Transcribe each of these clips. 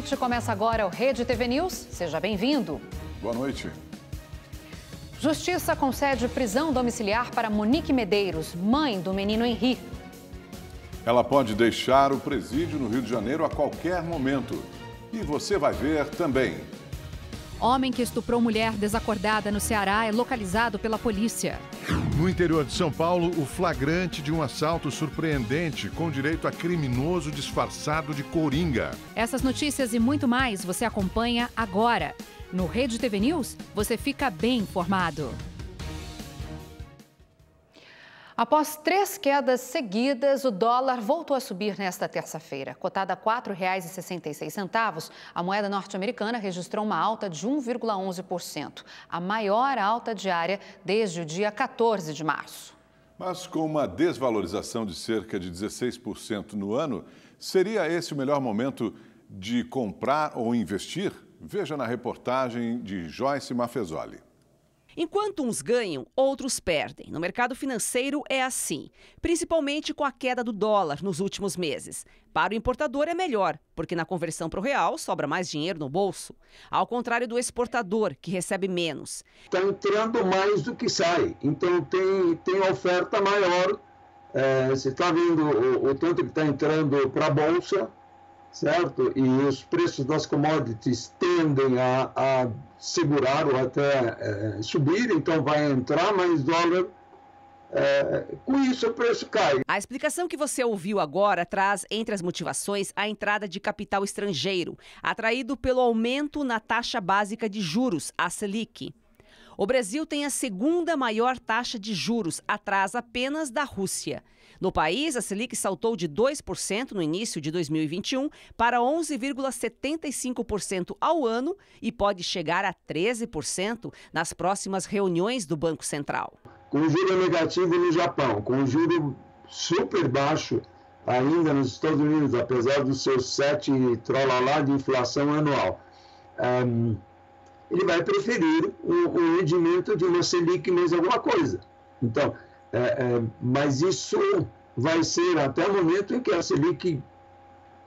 noite. Começa agora o Rede TV News. Seja bem-vindo. Boa noite. Justiça concede prisão domiciliar para Monique Medeiros, mãe do menino Henri. Ela pode deixar o presídio no Rio de Janeiro a qualquer momento. E você vai ver também. Homem que estuprou mulher desacordada no Ceará é localizado pela polícia. No interior de São Paulo, o flagrante de um assalto surpreendente com direito a criminoso disfarçado de coringa. Essas notícias e muito mais você acompanha agora. No Rede TV News, você fica bem informado. Após três quedas seguidas, o dólar voltou a subir nesta terça-feira. Cotada a R$ 4,66, a moeda norte-americana registrou uma alta de 1,11%, a maior alta diária desde o dia 14 de março. Mas com uma desvalorização de cerca de 16% no ano, seria esse o melhor momento de comprar ou investir? Veja na reportagem de Joyce Mafezoli. Enquanto uns ganham, outros perdem. No mercado financeiro é assim, principalmente com a queda do dólar nos últimos meses. Para o importador é melhor, porque na conversão para o real sobra mais dinheiro no bolso, ao contrário do exportador, que recebe menos. Está entrando mais do que sai, então tem, tem oferta maior. É, eh, você está vendo o, o tanto que está entrando para a bolsa, certo? E os preços das commodities tendem a, a segurar ou até é, subir, então vai entrar mais dólar. É, com isso, o preço cai. A explicação que você ouviu agora traz entre as motivações a entrada de capital estrangeiro, atraído pelo aumento na taxa básica de juros, a Selic. O Brasil tem a segunda maior taxa de juros, atrás apenas da Rússia. No país, a Selic saltou de 2% no início de 2021 para 11,75% ao ano e pode chegar a 13% nas próximas reuniões do Banco Central. Com juro negativo no Japão, com juro super baixo ainda nos Estados Unidos, apesar dos seus sete trolalá de inflação anual. Um, ehm, ele vai preferir o, o rendimento de uma Selic mais alguma coisa. Então, é, é, mas isso vai ser até o momento em que a Selic,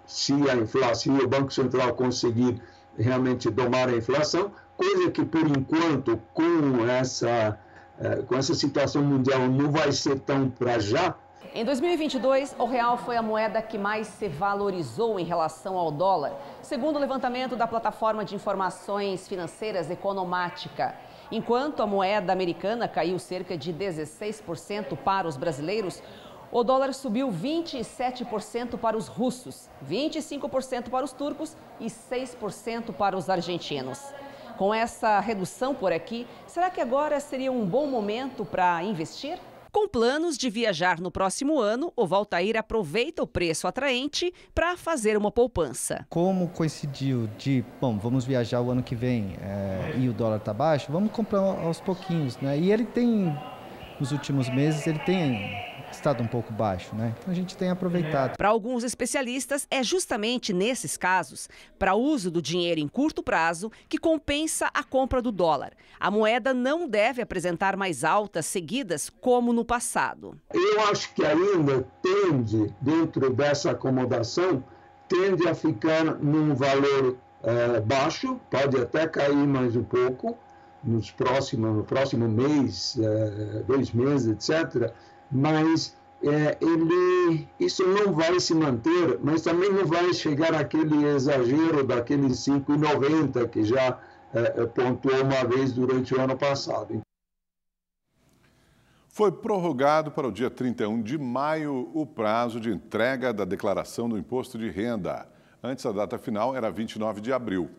se a inflação, se o Banco Central conseguir realmente domar a inflação, coisa que por enquanto com essa é, com essa situação mundial não vai ser tão para já. Em 2022, o real foi a moeda que mais se valorizou em relação ao dólar, segundo o levantamento da plataforma de informações financeiras Economática. Enquanto a moeda americana caiu cerca de 16% para os brasileiros, o dólar subiu 27% para os russos, 25% para os turcos e 6% para os argentinos. Com essa redução por aqui, será que agora seria um bom momento para investir? Com planos de viajar no próximo ano, o Valtair aproveita o preço atraente para fazer uma poupança. Como coincidiu de, bom, vamos viajar o ano que vem é, e o dólar está baixo, vamos comprar aos pouquinhos, né? E ele tem, nos últimos meses, ele tem estado um pouco baixo, né? Então a gente tem aproveitado. Para alguns especialistas, é justamente nesses casos, para uso do dinheiro em curto prazo, que compensa a compra do dólar. A moeda não deve apresentar mais altas seguidas como no passado. Eu acho que ainda tende, dentro dessa acomodação, tende a ficar num valor é, baixo, pode até cair mais um pouco, nos próximos, no próximo mês, eh, dois meses, etc., mas é, ele, isso não vai se manter, mas também não vai chegar àquele exagero daqueles 5,90 que já é, é, pontuou uma vez durante o ano passado. Foi prorrogado para o dia 31 de maio o prazo de entrega da declaração do imposto de renda. Antes, a data final era 29 de abril.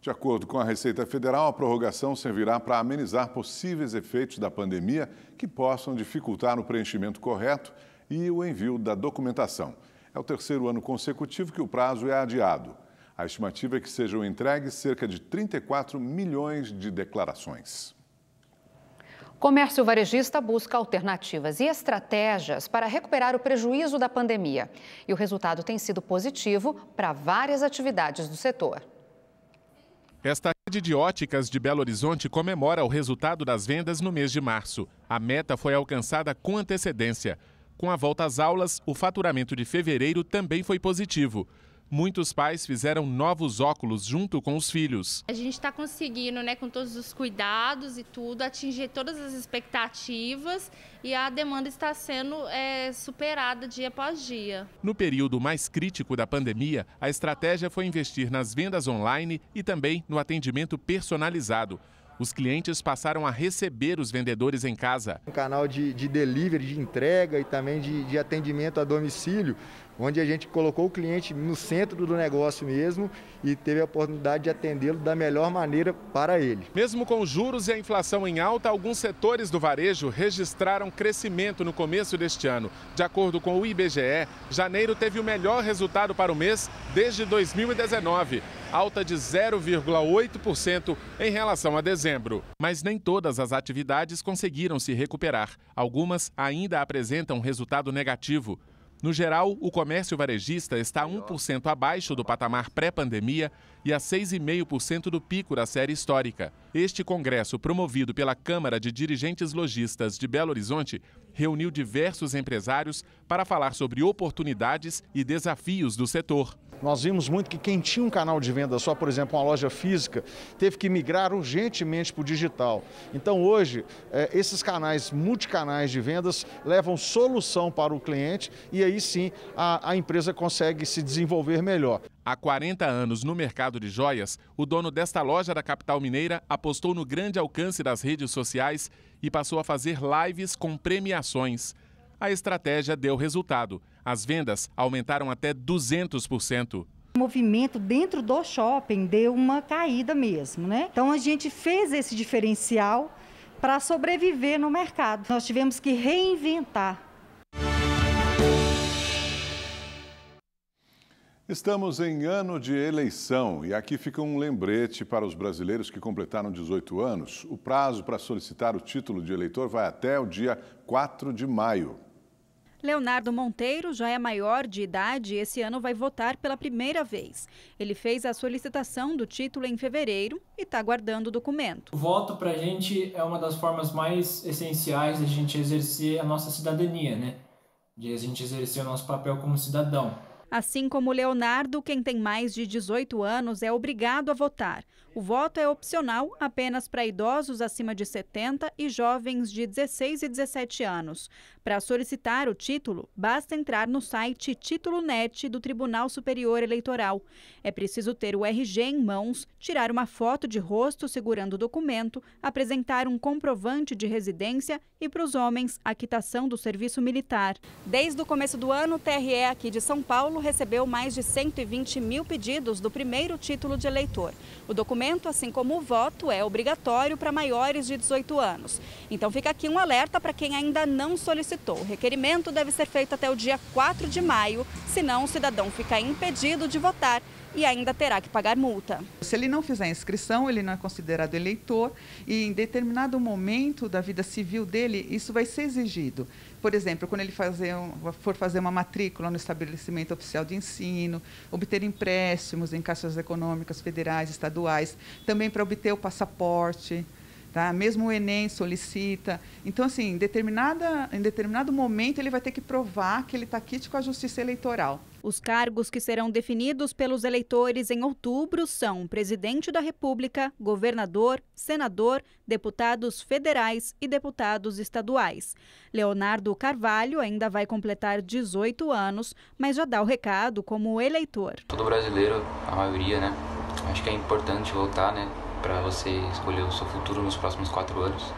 De acordo com a Receita Federal, a prorrogação servirá para amenizar possíveis efeitos da pandemia que possam dificultar o preenchimento correto e o envio da documentação. É o terceiro ano consecutivo que o prazo é adiado. A estimativa é que sejam entregues cerca de 34 milhões de declarações. O comércio varejista busca alternativas e estratégias para recuperar o prejuízo da pandemia. E o resultado tem sido positivo para várias atividades do setor. Esta rede de óticas de Belo Horizonte comemora o resultado das vendas no mês de março. A meta foi alcançada com antecedência. Com a volta às aulas, o faturamento de fevereiro também foi positivo muitos pais fizeram novos óculos junto com os filhos. A gente está conseguindo, né, com todos os cuidados e tudo, atingir todas as expectativas e a demanda está sendo é, superada dia após dia. No período mais crítico da pandemia, a estratégia foi investir nas vendas online e também no atendimento personalizado. Os clientes passaram a receber os vendedores em casa. Um canal de, de delivery, de entrega e também de, de atendimento a domicílio onde a gente colocou o cliente no centro do negócio mesmo e teve a oportunidade de atendê-lo da melhor maneira para ele. Mesmo com juros e a inflação em alta, alguns setores do varejo registraram crescimento no começo deste ano. De acordo com o IBGE, janeiro teve o melhor resultado para o mês desde 2019, alta de 0,8% em relação a dezembro. Mas nem todas as atividades conseguiram se recuperar. Algumas ainda apresentam resultado negativo. No geral, o comércio varejista está 1% abaixo do patamar pré-pandemia e a 6,5% do pico da série histórica. Este congresso, promovido pela Câmara de Dirigentes Logistas de Belo Horizonte, reuniu diversos empresários para falar sobre oportunidades e desafios do setor. Nós vimos muito que quem tinha um canal de venda só, por exemplo, uma loja física, teve que migrar urgentemente para o digital. Então, hoje, é, esses canais multicanais de vendas levam solução para o cliente e aí sim a, a empresa consegue se desenvolver melhor. Há 40 anos no mercado de joias, o dono desta loja da capital mineira apostou no grande alcance das redes sociais e passou a fazer lives com premiações. A estratégia deu resultado. As vendas aumentaram até 200%. O movimento dentro do shopping deu uma caída mesmo, né? Então a gente fez esse diferencial para sobreviver no mercado. Nós tivemos que reinventar Estamos em ano de eleição e aqui fica um lembrete para os brasileiros que completaram 18 anos. O prazo para solicitar o título de eleitor vai até o dia 4 de maio. Leonardo Monteiro já é maior de idade e esse ano vai votar pela primeira vez. Ele fez a solicitação do título em fevereiro e está guardando o documento. O voto para a gente é uma das formas mais essenciais de a gente exercer a nossa cidadania, né? De a gente exercer o nosso papel como cidadão. Assim como Leonardo, quem tem mais de 18 anos é obrigado a votar. O voto é opcional apenas para idosos acima de 70 e jovens de 16 e 17 anos. Para solicitar o título, basta entrar no site Título.net do Tribunal Superior Eleitoral. É preciso ter o RG em mãos, tirar uma foto de rosto segurando o documento, apresentar um comprovante de residência e, para os homens, a quitação do serviço militar. Desde o começo do ano, o TRE aqui de São Paulo recebeu mais de 120 mil pedidos do primeiro título de eleitor. O documento documento, assim como o voto, é obrigatório para maiores de 18 anos. Então fica aqui um alerta para quem ainda não solicitou. O requerimento deve ser feito até o dia 4 de maio, senão o cidadão fica impedido de votar e ainda terá que pagar multa. Se ele não fizer a inscrição, ele não é considerado eleitor e em determinado momento da vida civil dele, isso vai ser exigido. Por exemplo, quando ele fazer um, for fazer uma matrícula no estabelecimento oficial de ensino, obter empréstimos em caixas econômicas federais, estaduais, também para obter o passaporte, Tá? Mesmo o Enem solicita. Então, assim, em, determinada, em determinado momento, ele vai ter que provar que ele está aqui com a justiça eleitoral. Os cargos que serão definidos pelos eleitores em outubro são presidente da República, governador, senador, deputados federais e deputados estaduais. Leonardo Carvalho ainda vai completar 18 anos, mas já dá o recado como eleitor. Todo brasileiro, a maioria, né? Acho que é importante votar, né? para você escolher o seu futuro nos próximos quatro anos.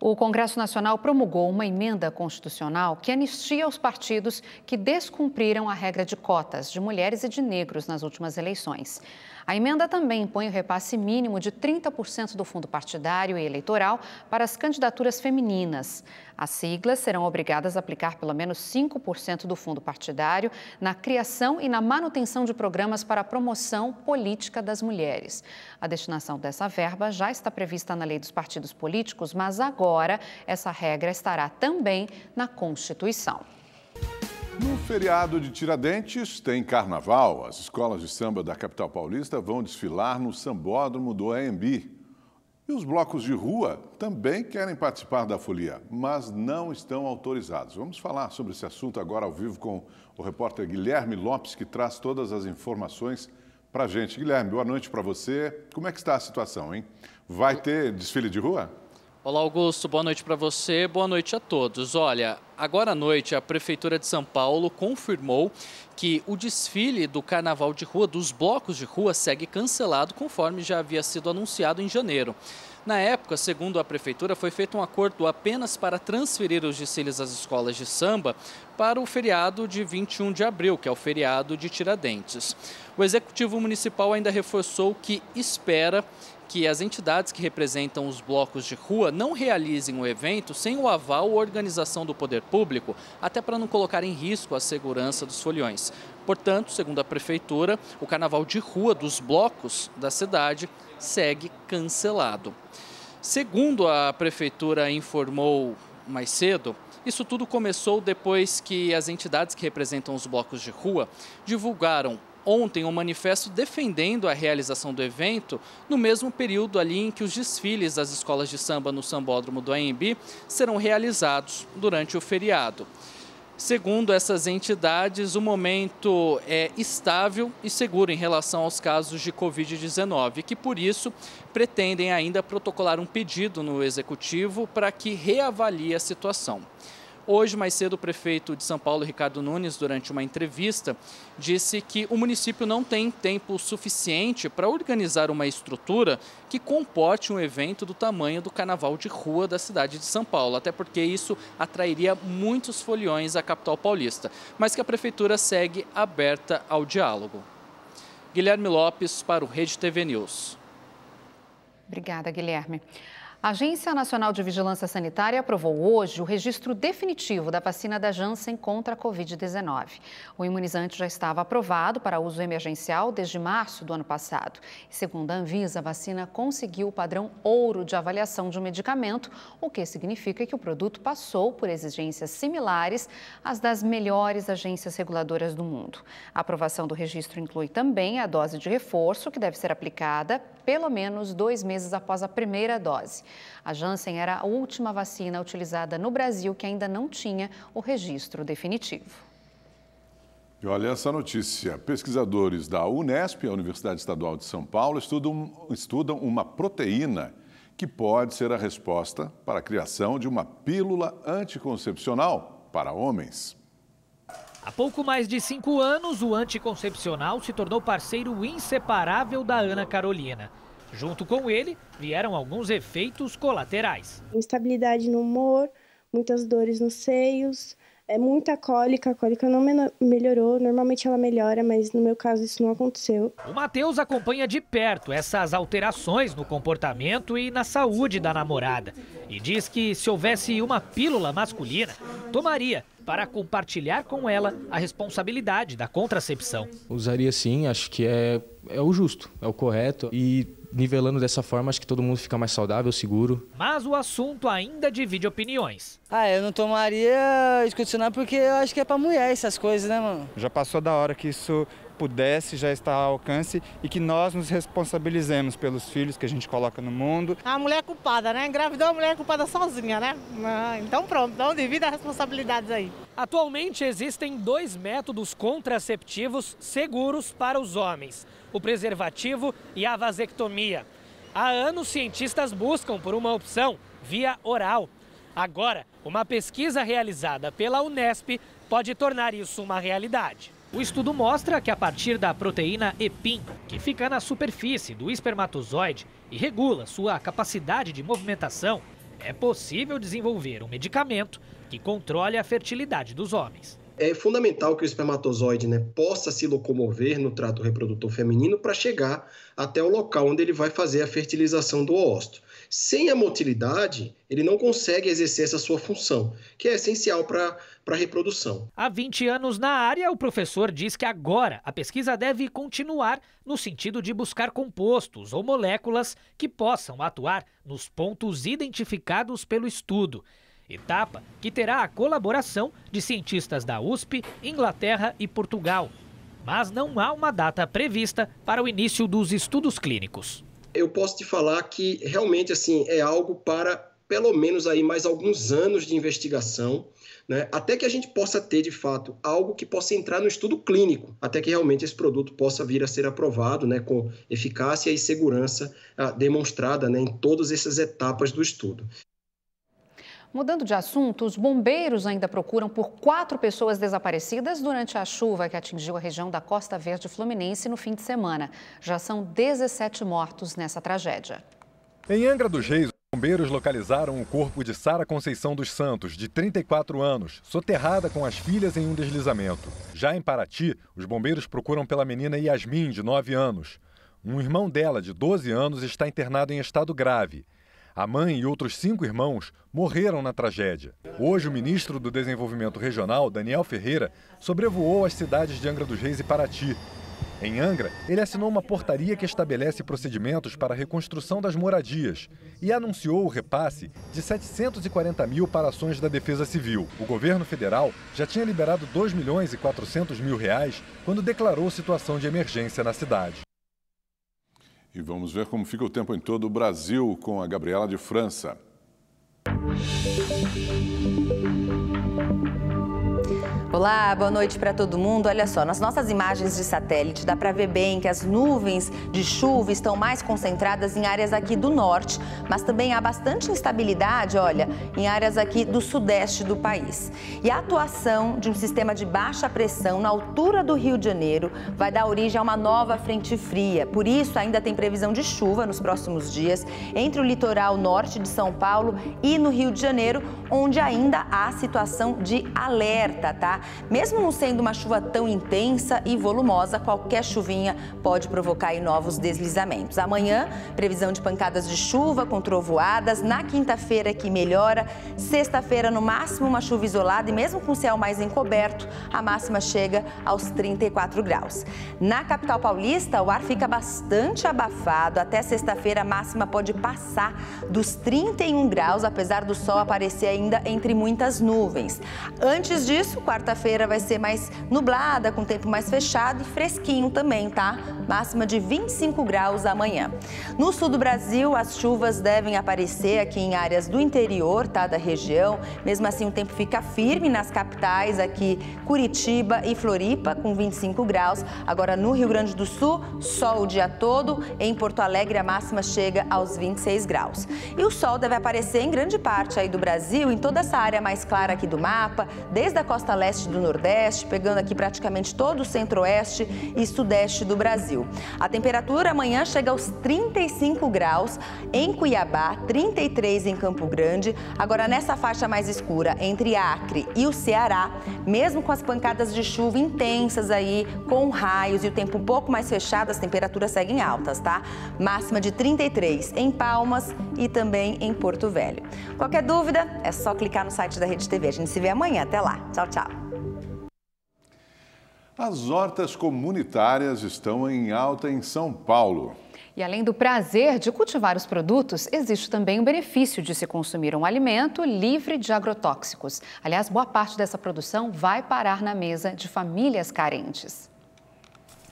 O Congresso Nacional promulgou uma emenda constitucional que anistia os partidos que descumpriram a regra de cotas de mulheres e de negros nas últimas eleições. A emenda também impõe o repasse mínimo de 30% do fundo partidário e eleitoral para as candidaturas femininas. As siglas serão obrigadas a aplicar pelo menos 5% do fundo partidário na criação e na manutenção de programas para a promoção política das mulheres. A destinação dessa verba já está prevista na Lei dos Partidos Políticos, mas agora agora, essa regra estará também na Constituição. No feriado de Tiradentes tem carnaval. As escolas de samba da capital paulista vão desfilar no sambódromo do AMB. E os blocos de rua também querem participar da folia, mas não estão autorizados. Vamos falar sobre esse assunto agora ao vivo com o repórter Guilherme Lopes, que traz todas as informações para a gente. Guilherme, boa noite para você. Como é que está a situação, hein? Vai ter desfile de rua? Olá, Augusto. Boa noite para você. Boa noite a todos. Olha, agora à noite a Prefeitura de São Paulo confirmou que o desfile do carnaval de rua, dos blocos de rua, segue cancelado, conforme já havia sido anunciado em janeiro. Na época, segundo a prefeitura, foi feito um acordo apenas para transferir os desfiles às escolas de samba para o feriado de 21 de abril, que é o feriado de Tiradentes. O executivo municipal ainda reforçou que espera que as entidades que representam os blocos de rua não realizem o evento sem o aval ou organização do poder público, até para não colocar em risco a segurança dos foliões. Portanto, segundo a prefeitura, o carnaval de rua dos blocos da cidade segue cancelado. Segundo a prefeitura informou mais cedo, isso tudo começou depois que as entidades que representam os blocos de rua divulgaram ontem um manifesto defendendo a realização do evento no mesmo período ali em que os desfiles das escolas de samba no Sambódromo do Anhembi serão realizados durante o feriado. Segundo essas entidades, o momento é estável e seguro em relação aos casos de Covid-19, que por isso pretendem ainda protocolar um pedido no executivo para que reavalie a situação. Hoje, mais cedo, o prefeito de São Paulo, Ricardo Nunes, durante uma entrevista, disse que o município não tem tempo suficiente para organizar uma estrutura que comporte um evento do tamanho do carnaval de rua da cidade de São Paulo, até porque isso atrairia muitos foliões à capital paulista, mas que a prefeitura segue aberta ao diálogo. Guilherme Lopes para o Rede TV News. Obrigada, Guilherme. A Agência Nacional de Vigilância Sanitária aprovou hoje o registro definitivo da vacina da Janssen contra a Covid-19. O imunizante já estava aprovado para uso emergencial desde março do ano passado. Segundo a Anvisa, a vacina conseguiu o padrão ouro de avaliação de um medicamento, o que significa que o produto passou por exigências similares às das melhores agências reguladoras do mundo. A aprovação do registro inclui também a dose de reforço, que deve ser aplicada pelo menos dois meses após a primeira dose. A Janssen era a última vacina utilizada no Brasil que ainda não tinha o registro definitivo. E olha essa notícia. Pesquisadores da Unesp, a Universidade Estadual de São Paulo, estudam, estudam uma proteína que pode ser a resposta para a criação de uma pílula anticoncepcional para homens. Há pouco mais de cinco anos, o anticoncepcional se tornou parceiro inseparável da Ana Carolina. Junto com ele, vieram alguns efeitos colaterais. Instabilidade no humor, muitas dores nos seios, é muita cólica, a cólica não melhorou, normalmente ela melhora, mas no meu caso isso não aconteceu. O Matheus acompanha de perto essas alterações no comportamento e na saúde da namorada e diz que se houvesse uma pílula masculina, tomaria para compartilhar com ela a responsabilidade da contracepção. Usaria sim, acho que é, é o justo, é o correto. E nivelando dessa forma, acho que todo mundo fica mais saudável, seguro. Mas o assunto ainda divide opiniões. Ah, eu não tomaria descondicionar porque eu acho que é pra mulher essas coisas, né, mano? Já passou da hora que isso pudesse, já está ao alcance e que nós nos responsabilizemos pelos filhos que a gente coloca no mundo. A mulher é culpada, né? Engravidou a mulher é culpada sozinha, né? Ah, então pronto, então devido às responsabilidades aí. Atualmente existem dois métodos contraceptivos seguros para os homens: o preservativo e a vasectomia. Há anos, cientistas buscam por uma opção via oral. Agora, uma pesquisa realizada pela Unesp pode tornar isso uma realidade. O estudo mostra que a partir da proteína EPIN, que fica na superfície do espermatozoide e regula sua capacidade de movimentação, é possível desenvolver um medicamento que controle a fertilidade dos homens. É fundamental que o espermatozoide né, possa se locomover no trato reprodutor feminino para chegar até o local onde ele vai fazer a fertilização do óvulo. Sem a motilidade, ele não consegue exercer essa sua função, que é essencial para a reprodução. Há 20 anos na área, o professor diz que agora a pesquisa deve continuar no sentido de buscar compostos ou moléculas que possam atuar nos pontos identificados pelo estudo. Etapa que terá a colaboração de cientistas da USP, Inglaterra e Portugal. Mas não há uma data prevista para o início dos estudos clínicos eu posso te falar que realmente assim é algo para pelo menos aí mais alguns anos de investigação, né? até que a gente possa ter de fato algo que possa entrar no estudo clínico, até que realmente esse produto possa vir a ser aprovado né? com eficácia e segurança ah, demonstrada né? em todas essas etapas do estudo. Mudando de assunto, os bombeiros ainda procuram por quatro pessoas desaparecidas durante a chuva que atingiu a região da Costa Verde Fluminense no fim de semana. Já são 17 mortos nessa tragédia. Em Angra dos Reis, bombeiros localizaram o corpo de Sara Conceição dos Santos, de 34 anos, soterrada com as filhas em um deslizamento. Já em Paraty, os bombeiros procuram pela menina Yasmin, de 9 anos. Um irmão dela, de 12 anos, está internado em estado grave. A mãe e outros cinco irmãos morreram na tragédia. Hoje, o ministro do Desenvolvimento Regional, Daniel Ferreira, sobrevoou as cidades de Angra dos Reis e Paraty. Em Angra, ele assinou uma portaria que estabelece procedimentos para a reconstrução das moradias e anunciou o repasse de 740 mil para ações da Defesa Civil. O governo federal já tinha liberado 2 milhões e 400 mil reais quando declarou situação de emergência na cidade. E vamos ver como fica o tempo em todo o Brasil com a Gabriela de França. Olá, boa noite para todo mundo. Olha só, nas nossas imagens de satélite dá para ver bem que as nuvens de chuva estão mais concentradas em áreas aqui do norte, mas também há bastante instabilidade, olha, em áreas aqui do sudeste do país. E a atuação de um sistema de baixa pressão na altura do Rio de Janeiro vai dar origem a uma nova frente fria. Por isso, ainda tem previsão de chuva nos próximos dias entre o litoral norte de São Paulo e no Rio de Janeiro, onde ainda há situação de alerta, tá? Mesmo não sendo uma chuva tão intensa e volumosa, qualquer chuvinha pode provocar novos deslizamentos. Amanhã, previsão de pancadas de chuva com trovoadas. Na quinta-feira que melhora. Sexta-feira, no máximo, uma chuva isolada e mesmo com o céu mais encoberto, a máxima chega aos 34 graus. Na capital paulista, o ar fica bastante abafado. Até sexta-feira, a máxima pode passar dos 31 graus, apesar do sol aparecer ainda entre muitas nuvens. Antes disso, quarta Sexta-feira vai ser mais nublada, com tempo mais fechado e fresquinho também, tá? Máxima de 25 graus amanhã. No sul do Brasil, as chuvas devem aparecer aqui em áreas do interior, tá? Da região. Mesmo assim, o tempo fica firme nas capitais aqui, Curitiba e Floripa, com 25 graus. Agora, no Rio Grande do Sul, sol o dia todo. Em Porto Alegre, a máxima chega aos 26 graus. E o sol deve aparecer em grande parte aí do Brasil, em toda essa área mais clara aqui do mapa, desde a costa leste do Nordeste, pegando aqui praticamente todo o Centro-Oeste e Sudeste do Brasil. A temperatura amanhã chega aos 35 graus em Cuiabá, 33 em Campo Grande. Agora, nessa faixa mais escura, entre Acre e o Ceará, mesmo com as pancadas de chuva intensas aí, com raios e o tempo um pouco mais fechado, as temperaturas seguem altas, tá? Máxima de 33 em Palmas e também em Porto Velho. Qualquer dúvida, é só clicar no site da Rede TV. A gente se vê amanhã. Até lá. Tchau, tchau. As hortas comunitárias estão em alta em São Paulo. E além do prazer de cultivar os produtos, existe também o benefício de se consumir um alimento livre de agrotóxicos. Aliás, boa parte dessa produção vai parar na mesa de famílias carentes.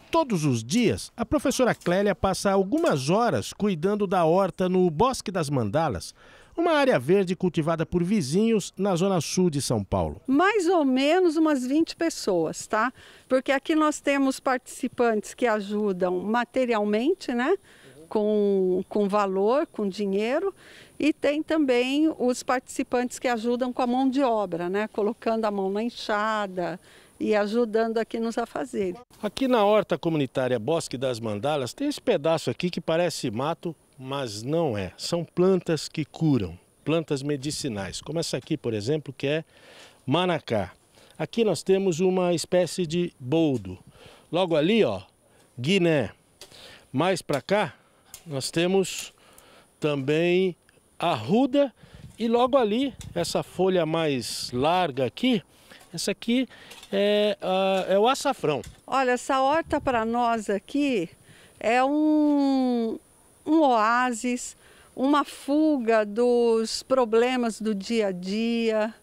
Todos os dias, a professora Clélia passa algumas horas cuidando da horta no Bosque das Mandalas, uma área verde cultivada por vizinhos na zona sul de São Paulo. Mais ou menos umas 20 pessoas, tá? Porque aqui nós temos participantes que ajudam materialmente, né? Com, com valor, com dinheiro, e tem também os participantes que ajudam com a mão de obra, né? Colocando a mão na enxada, e ajudando aqui nos afazeres. Aqui na horta comunitária Bosque das Mandalas tem esse pedaço aqui que parece mato, mas não é. São plantas que curam, plantas medicinais, como essa aqui, por exemplo, que é manacá. Aqui nós temos uma espécie de boldo. Logo ali, ó, guiné. Mais para cá, nós temos também arruda e logo ali, essa folha mais larga aqui, essa aqui é, uh, é o açafrão. Olha, essa horta para nós aqui é um, um oásis, uma fuga dos problemas do dia a dia.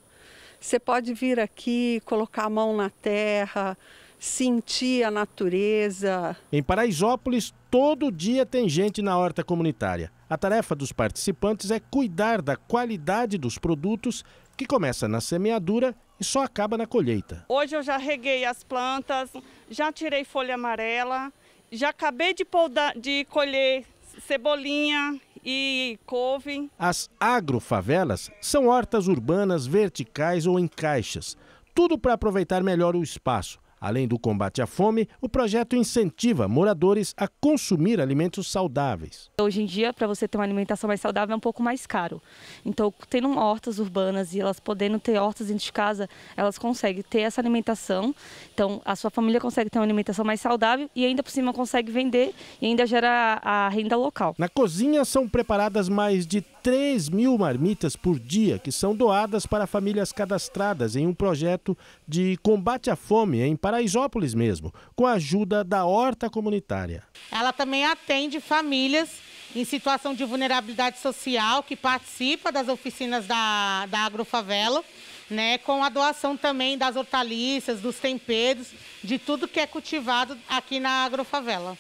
Você pode vir aqui, colocar a mão na terra, sentir a natureza. Em Paraisópolis, todo dia tem gente na horta comunitária. A tarefa dos participantes é cuidar da qualidade dos produtos, que começa na semeadura e só acaba na colheita. Hoje eu já reguei as plantas, já tirei folha amarela, já acabei de, de colher cebolinha e couve. As agrofavelas são hortas urbanas verticais ou em caixas, tudo para aproveitar melhor o espaço Além do combate à fome, o projeto incentiva moradores a consumir alimentos saudáveis. Hoje em dia, para você ter uma alimentação mais saudável, é um pouco mais caro. Então, tendo hortas urbanas e elas podendo ter hortas dentro de casa, elas conseguem ter essa alimentação. Então, a sua família consegue ter uma alimentação mais saudável e ainda por cima consegue vender e ainda gera a renda local. Na cozinha são preparadas mais de 3 mil marmitas por dia que são doadas para famílias cadastradas em um projeto de combate à fome em Paraisópolis mesmo, com a ajuda da horta comunitária. Ela também atende famílias em situação de vulnerabilidade social que participa das oficinas da, da agrofavela, né, com a doação também das hortaliças, dos temperos, de tudo que é cultivado aqui na agrofavela.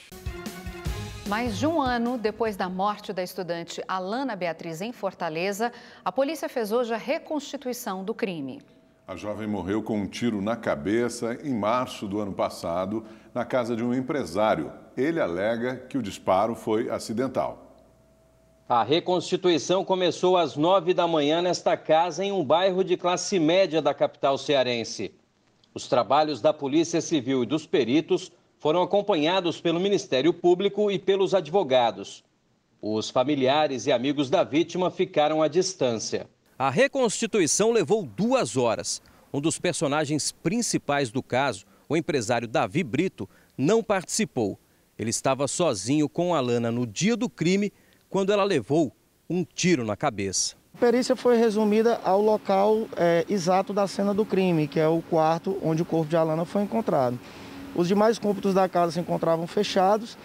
Mais de um ano depois da morte da estudante Alana Beatriz em Fortaleza, a polícia fez hoje a reconstituição do crime. A jovem morreu com um tiro na cabeça em março do ano passado, na casa de um empresário. Ele alega que o disparo foi acidental. A reconstituição começou às nove da manhã nesta casa, em um bairro de classe média da capital cearense. Os trabalhos da Polícia Civil e dos peritos foram acompanhados pelo Ministério Público e pelos advogados. Os familiares e amigos da vítima ficaram à distância. A reconstituição levou duas horas. Um dos personagens principais do caso, o empresário Davi Brito, não participou. Ele estava sozinho com Alana no dia do crime, quando ela levou um tiro na cabeça. A perícia foi resumida ao local é, exato da cena do crime, que é o quarto onde o corpo de Alana foi encontrado. Os demais cômputos da casa se encontravam fechados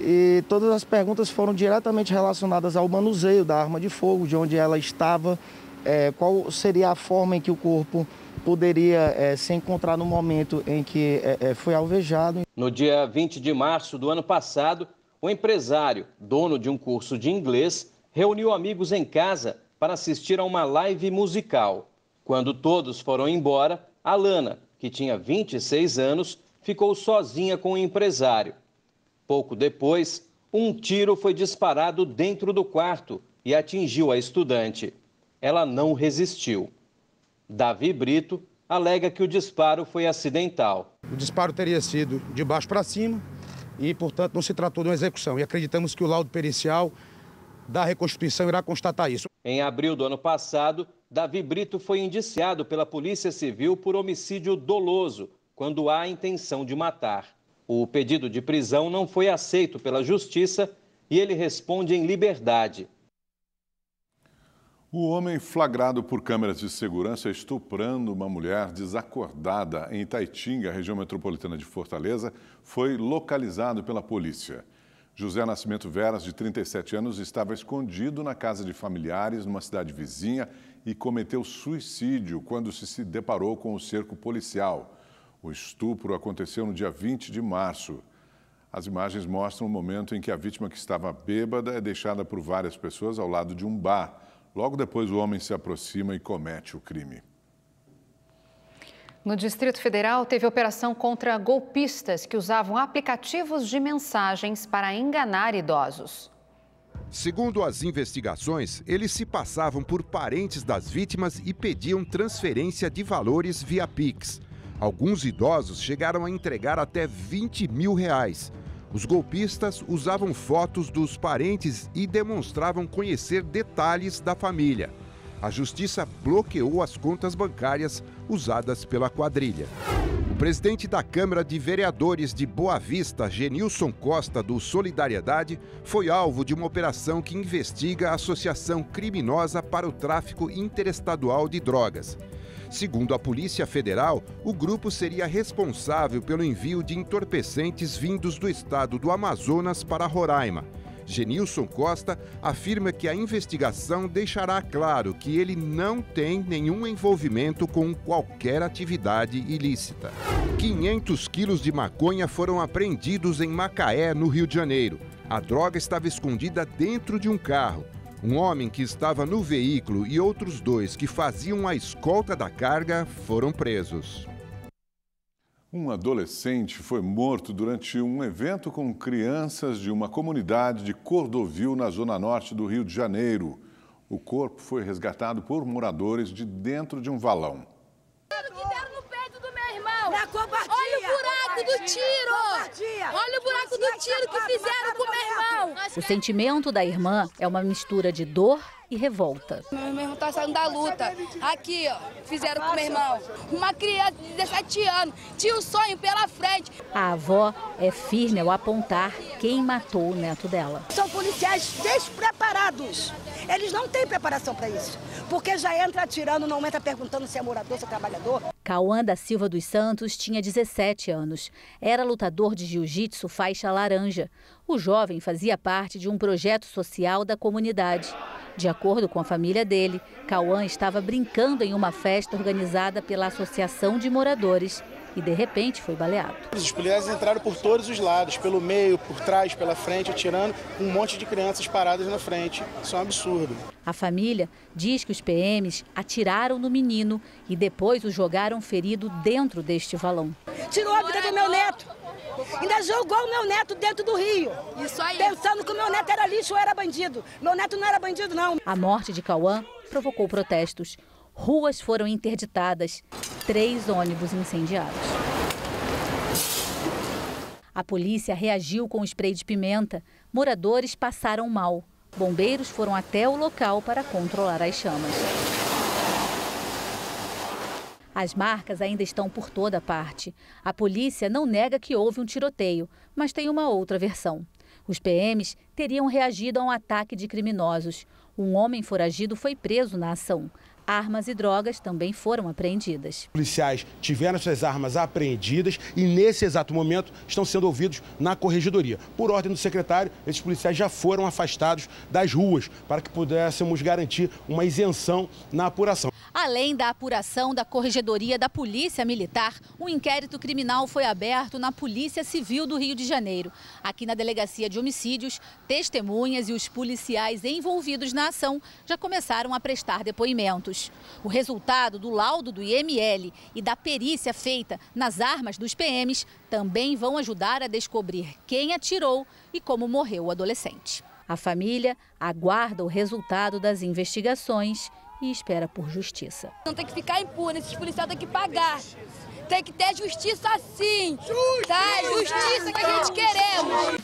e todas as perguntas foram diretamente relacionadas ao manuseio da arma de fogo, de onde ela estava, é, qual seria a forma em que o corpo poderia é, se encontrar no momento em que é, é foi alvejado. No dia 20 de março do ano passado, o empresário, dono de um curso de inglês, reuniu amigos em casa para assistir a uma live musical. Quando todos foram embora, Alana, que tinha 26 anos, ficou sozinha com o empresário. Pouco depois, um tiro foi disparado dentro do quarto e atingiu a estudante. Ela não resistiu. Davi Brito alega que o disparo foi acidental. O disparo teria sido de baixo para cima e, portanto, não se tratou de uma execução. E acreditamos que o laudo pericial da reconstituição irá constatar isso. Em abril do ano passado, Davi Brito foi indiciado pela Polícia Civil por homicídio doloso quando há a intenção de matar. O pedido de prisão não foi aceito pela Justiça e ele responde em liberdade. O homem flagrado por câmeras de segurança estuprando uma mulher desacordada em Itaitinga, região metropolitana de Fortaleza, foi localizado pela polícia. José Nascimento Veras, de 37 anos, estava escondido na casa de familiares numa cidade vizinha e cometeu suicídio quando se deparou com o cerco policial. O estupro aconteceu no dia 20 de março. As imagens mostram o momento em que a vítima que estava bêbada é deixada por várias pessoas ao lado de um bar. Logo depois, o homem se aproxima e comete o crime. No Distrito Federal, teve operação contra golpistas que usavam aplicativos de mensagens para enganar idosos. Segundo as investigações, eles se passavam por parentes das vítimas e pediam transferência de valores via Pix. Alguns idosos chegaram a entregar até 20 mil reais. Os golpistas usavam fotos dos parentes e demonstravam conhecer detalhes da família. A justiça bloqueou as contas bancárias usadas pela quadrilha. O presidente da Câmara de Vereadores de Boa Vista, Genilson Costa, do Solidariedade, foi alvo de uma operação que investiga a associação criminosa para o tráfico interestadual de drogas. Segundo a Polícia Federal, o grupo seria responsável pelo envio de entorpecentes vindos do estado do Amazonas para Roraima. Genilson Costa afirma que a investigação deixará claro que ele não tem nenhum envolvimento com qualquer atividade ilícita. 500 quilos de maconha foram apreendidos em Macaé, no Rio de Janeiro. A droga estava escondida dentro de um carro. Um homem que estava no veículo e outros dois que faziam a escolta da carga foram presos. Um adolescente foi morto durante um evento com crianças de uma comunidade de Cordovil, na zona norte do Rio de Janeiro. O corpo foi resgatado por moradores de dentro de um valão. Que deram no peito do meu irmão. Na covardia. Olha o buraco do tiro! Olha o buraco do tiro que fizeram com meu irmão! O sentimento da irmã é uma mistura de dor e revolta. Meu irmão está saindo da luta. Aqui, ó, fizeram com meu irmão. Uma criança de 17 anos tinha um sonho pela frente. A avó é firme ao apontar quem matou o neto dela. São policiais despreparados. Eles não têm preparação para isso. Porque já entra atirando, não entra tá perguntando se é morador, se é trabalhador. Cauã da Silva dos Santos tinha 17 anos. Era lutador de jiu-jitsu faixa laranja. O jovem fazia parte de um projeto social da comunidade. De acordo com a família dele, Cauã estava brincando em uma festa organizada pela Associação de Moradores e de repente foi baleado. Os policiais entraram por todos os lados, pelo meio, por trás, pela frente, atirando um monte de crianças paradas na frente. Isso é um absurdo. A família diz que os PMs atiraram no menino e depois o jogaram ferido dentro deste valão. Tirou a vida do meu neto! Ainda jogou o meu neto dentro do rio. Isso aí. Pensando que o meu neto era lixo ou era bandido. Meu neto não era bandido, não. A morte de Cauã provocou protestos. Ruas foram interditadas. Três ônibus incendiados. A polícia reagiu com spray de pimenta. Moradores passaram mal. Bombeiros foram até o local para controlar as chamas. As marcas ainda estão por toda parte. A polícia não nega que houve um tiroteio, mas tem uma outra versão. Os PMs teriam reagido a um ataque de criminosos. Um homem foragido foi preso na ação. Armas e drogas também foram apreendidas. Policiais tiveram suas armas apreendidas e, nesse exato momento, estão sendo ouvidos na corregedoria. Por ordem do secretário, esses policiais já foram afastados das ruas para que pudéssemos garantir uma isenção na apuração. Além da apuração da corregedoria da Polícia Militar, um inquérito criminal foi aberto na Polícia Civil do Rio de Janeiro. Aqui na Delegacia de Homicídios, testemunhas e os policiais envolvidos na ação já começaram a prestar depoimentos. O resultado do laudo do IML e da perícia feita nas armas dos PMs também vão ajudar a descobrir quem atirou e como morreu o adolescente. A família aguarda o resultado das investigações e espera por justiça. Não tem que ficar impune, esses policiais têm que pagar. Tem que ter justiça sim. Justiça! Tá? Justiça que a gente queremos.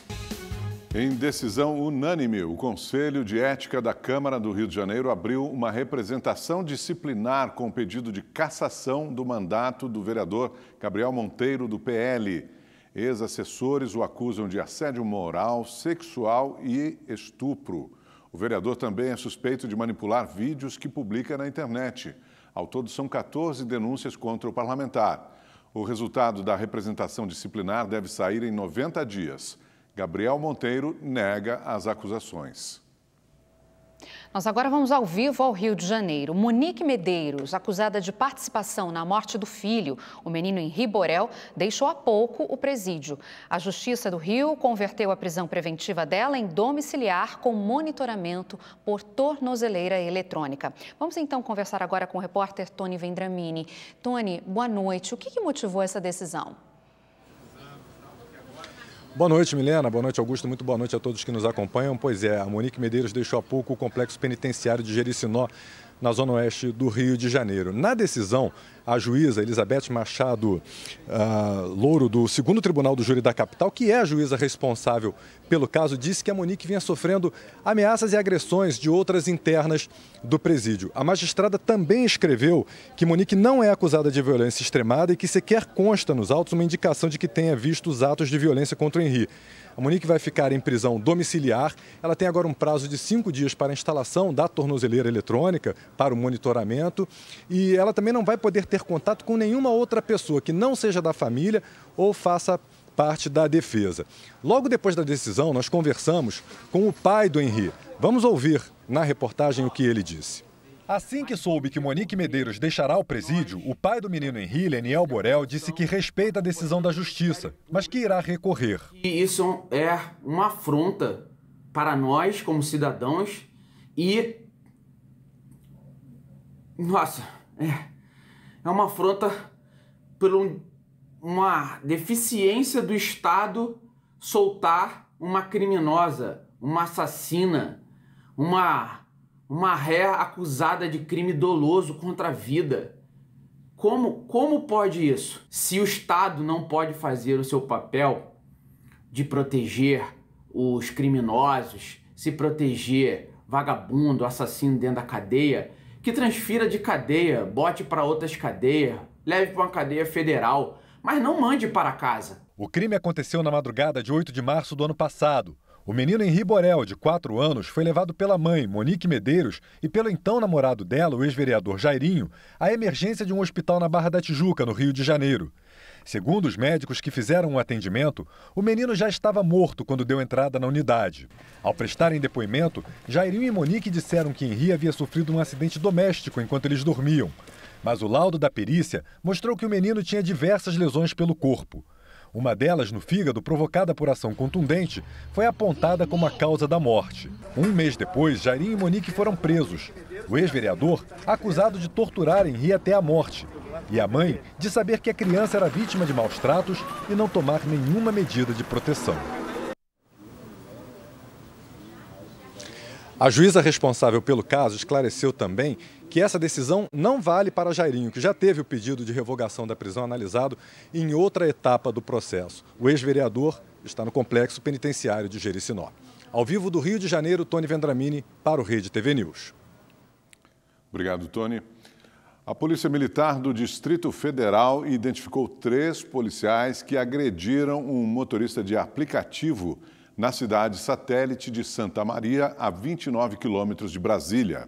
Em decisão unânime, o Conselho de Ética da Câmara do Rio de Janeiro abriu uma representação disciplinar com pedido de cassação do mandato do vereador Gabriel Monteiro, do PL. Ex-assessores o acusam de assédio moral, sexual e estupro. O vereador também é suspeito de manipular vídeos que publica na internet. Ao todo, são 14 denúncias contra o parlamentar. O resultado da representação disciplinar deve sair em 90 dias. Gabriel Monteiro nega as acusações. Nós agora vamos ao vivo ao Rio de Janeiro. Monique Medeiros, acusada de participação na morte do filho, o menino Henri Borel, deixou há pouco o presídio. A Justiça do Rio converteu a prisão preventiva dela em domiciliar com monitoramento por tornozeleira eletrônica. Vamos então conversar agora com o repórter Tony Vendramini. Tony, boa noite. O que motivou essa decisão? Boa noite, Milena. Boa noite, Augusto. Muito boa noite a todos que nos acompanham. Pois é, a Monique Medeiros deixou há pouco o complexo penitenciário de Jericinó na Zona Oeste do Rio de Janeiro. Na decisão, a juíza Elizabeth Machado uh, Louro, do segundo Tribunal do Júri da Capital, que é a juíza responsável pelo caso, disse que a Monique vinha sofrendo ameaças e agressões de outras internas do presídio. A magistrada também escreveu que Monique não é acusada de violência extremada e que sequer consta nos autos uma indicação de que tenha visto os atos de violência contra o Henrique. A Monique vai ficar em prisão domiciliar. Ela tem agora um prazo de cinco dias para a instalação da tornozeleira eletrônica, para o monitoramento. E ela também não vai poder ter contato com nenhuma outra pessoa que não seja da família ou faça parte da defesa. Logo depois da decisão, nós conversamos com o pai do Henri. Vamos ouvir na reportagem o que ele disse. Assim que soube que Monique Medeiros deixará o presídio, o pai do menino Henri, Leniel Borel, disse que respeita a decisão da justiça, mas que irá recorrer. E isso é uma afronta para nós, como cidadãos, e. Nossa, é, é uma afronta por um, uma deficiência do Estado soltar uma criminosa, uma assassina, uma uma ré acusada de crime doloso contra a vida. Como, como pode isso? Se o Estado não pode fazer o seu papel de proteger os criminosos, se proteger vagabundo, assassino dentro da cadeia, que transfira de cadeia, bote para outras cadeias, leve para uma cadeia federal, mas não mande para casa. O crime aconteceu na madrugada de 8 de março do ano passado. O menino Henri Borel, de 4 anos, foi levado pela mãe, Monique Medeiros, e pelo então namorado dela, o ex-vereador Jairinho, à emergência de um hospital na Barra da Tijuca, no Rio de Janeiro. Segundo os médicos que fizeram o um atendimento, o menino já estava morto quando deu entrada na unidade. Ao prestarem depoimento, Jairinho e Monique disseram que Henri havia sofrido um acidente doméstico enquanto eles dormiam. Mas o laudo da perícia mostrou que o menino tinha diversas lesões pelo corpo. Uma delas, no fígado, provocada por ação contundente, foi apontada como a causa da morte. Um mês depois, Jairim e Monique foram presos. O ex-vereador, acusado de torturar Henri até a morte. E a mãe, de saber que a criança era vítima de maus tratos e não tomar nenhuma medida de proteção. A juíza responsável pelo caso esclareceu também que essa decisão não vale para Jairinho, que já teve o pedido de revogação da prisão analisado em outra etapa do processo. O ex-vereador está no complexo penitenciário de Jericinó. Ao vivo do Rio de Janeiro, Tony Vendramini para o Rede TV News. Obrigado, Tony. A Polícia Militar do Distrito Federal identificou três policiais que agrediram um motorista de aplicativo na cidade satélite de Santa Maria, a 29 quilômetros de Brasília.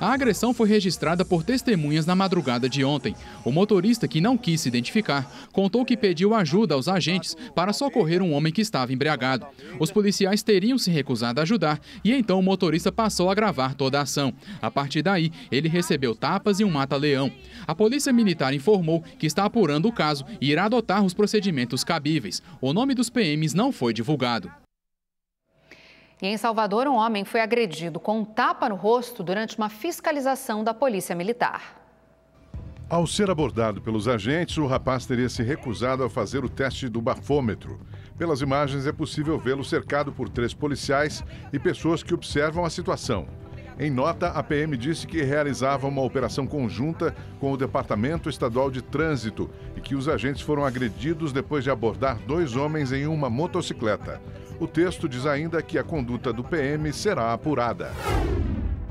A agressão foi registrada por testemunhas na madrugada de ontem. O motorista, que não quis se identificar, contou que pediu ajuda aos agentes para socorrer um homem que estava embriagado. Os policiais teriam se recusado a ajudar e então o motorista passou a gravar toda a ação. A partir daí, ele recebeu tapas e um mata-leão. A Polícia Militar informou que está apurando o caso e irá adotar os procedimentos cabíveis. O nome dos PMs não foi divulgado. E em Salvador, um homem foi agredido com um tapa no rosto durante uma fiscalização da Polícia Militar. Ao ser abordado pelos agentes, o rapaz teria se recusado a fazer o teste do bafômetro. Pelas imagens, é possível vê-lo cercado por três policiais e pessoas que observam a situação. Em nota, a PM disse que realizava uma operação conjunta com o Departamento Estadual de Trânsito e que os agentes foram agredidos depois de abordar dois homens em uma motocicleta. O texto diz ainda que a conduta do PM será apurada.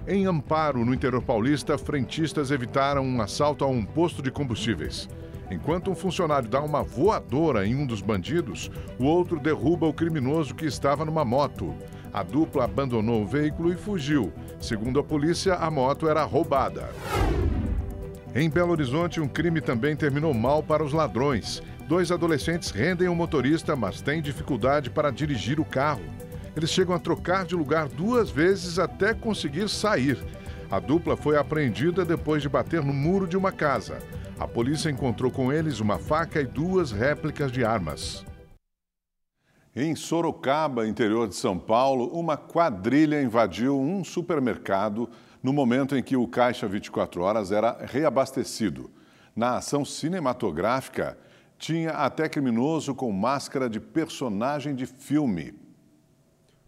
Em Amparo, no interior paulista, frentistas evitaram um assalto a um posto de combustíveis. Enquanto um funcionário dá uma voadora em um dos bandidos, o outro derruba o criminoso que estava numa moto. A dupla abandonou o veículo e fugiu. Segundo a polícia, a moto era roubada. Em Belo Horizonte, um crime também terminou mal para os ladrões. Dois adolescentes rendem o um motorista, mas têm dificuldade para dirigir o carro. Eles chegam a trocar de lugar duas vezes até conseguir sair. A dupla foi apreendida depois de bater no muro de uma casa. A polícia encontrou com eles uma faca e duas réplicas de armas. Em Sorocaba, interior de São Paulo, uma quadrilha invadiu um supermercado no momento em que o caixa 24 horas era reabastecido. Na ação cinematográfica, tinha até criminoso com máscara de personagem de filme.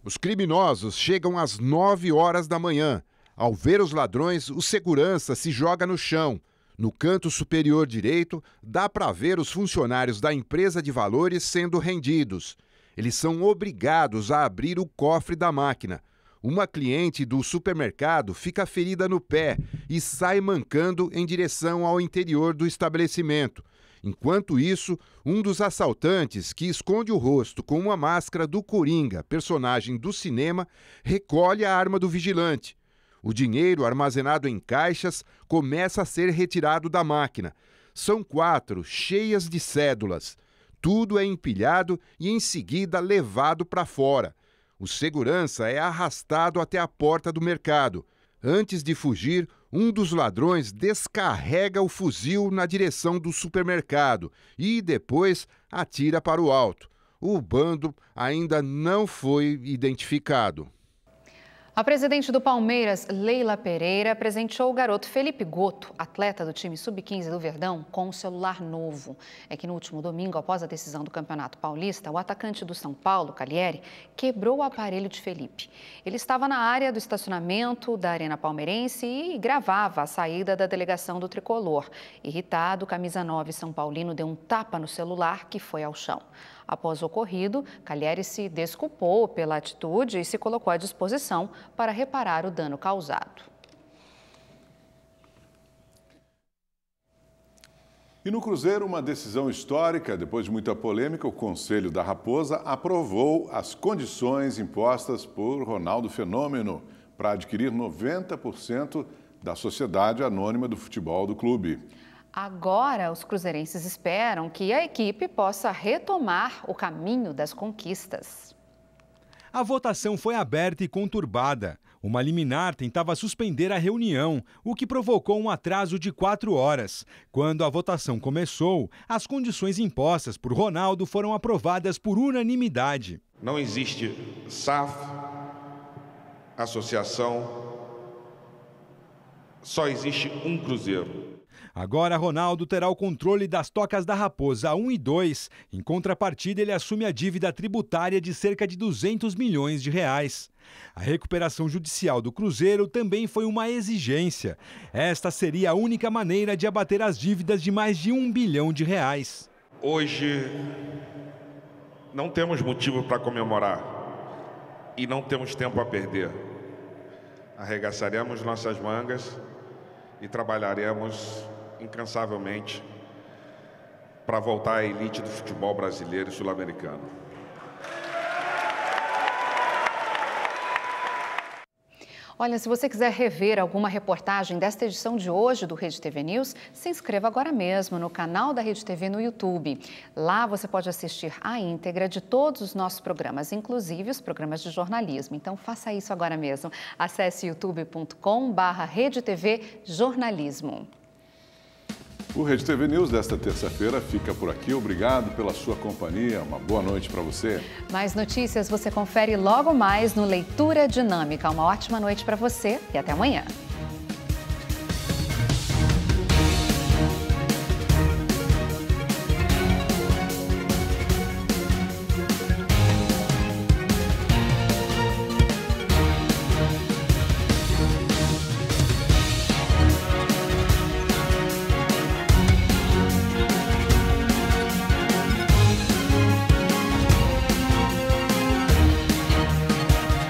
Os criminosos chegam às 9 horas da manhã. Ao ver os ladrões, o segurança se joga no chão. No canto superior direito, dá para ver os funcionários da empresa de valores sendo rendidos. Eles são obrigados a abrir o cofre da máquina. Uma cliente do supermercado fica ferida no pé e sai mancando em direção ao interior do estabelecimento. Enquanto isso, um dos assaltantes, que esconde o rosto com uma máscara do Coringa, personagem do cinema, recolhe a arma do vigilante. O dinheiro armazenado em caixas começa a ser retirado da máquina. São quatro, cheias de cédulas. Tudo é empilhado e em seguida levado para fora. O segurança é arrastado até a porta do mercado. Antes de fugir, um dos ladrões descarrega o fuzil na direção do supermercado e depois atira para o alto. O bando ainda não foi identificado. A presidente do Palmeiras, Leila Pereira, presenteou o garoto Felipe Goto, atleta do time Sub-15 do Verdão, com um celular novo. É que no último domingo, após a decisão do Campeonato Paulista, o atacante do São Paulo, Calieri, quebrou o aparelho de Felipe. Ele estava na área do estacionamento da Arena Palmeirense e gravava a saída da delegação do Tricolor. Irritado, camisa 9 São Paulino deu um tapa no celular que foi ao chão. Após o ocorrido, Calheri se desculpou pela atitude e se colocou à disposição para reparar o dano causado. E no Cruzeiro, uma decisão histórica. Depois de muita polêmica, o Conselho da Raposa aprovou as condições impostas por Ronaldo Fenômeno para adquirir 90% da sociedade anônima do futebol do clube. Agora, os cruzeirenses esperam que a equipe possa retomar o caminho das conquistas. A votação foi aberta e conturbada. Uma liminar tentava suspender a reunião, o que provocou um atraso de quatro horas. Quando a votação começou, as condições impostas por Ronaldo foram aprovadas por unanimidade. Não existe SAF, associação, só existe um Cruzeiro. Agora, Ronaldo terá o controle das tocas da Raposa 1 e 2. Em contrapartida, ele assume a dívida tributária de cerca de 200 milhões de reais. A recuperação judicial do Cruzeiro também foi uma exigência. Esta seria a única maneira de abater as dívidas de mais de um bilhão de reais. Hoje não temos motivo para comemorar e não temos tempo a perder. Arregaçaremos nossas mangas e trabalharemos incansavelmente para voltar à elite do futebol brasileiro e sul-americano. Olha, se você quiser rever alguma reportagem desta edição de hoje do Rede TV News, se inscreva agora mesmo no canal da Rede TV no YouTube. Lá você pode assistir a íntegra de todos os nossos programas, inclusive os programas de jornalismo. Então faça isso agora mesmo. Acesse youtube.com/redetv jornalismo. O Rede TV News desta terça-feira fica por aqui. Obrigado pela sua companhia. Uma boa noite para você. Mais notícias você confere logo mais no Leitura Dinâmica. Uma ótima noite para você e até amanhã.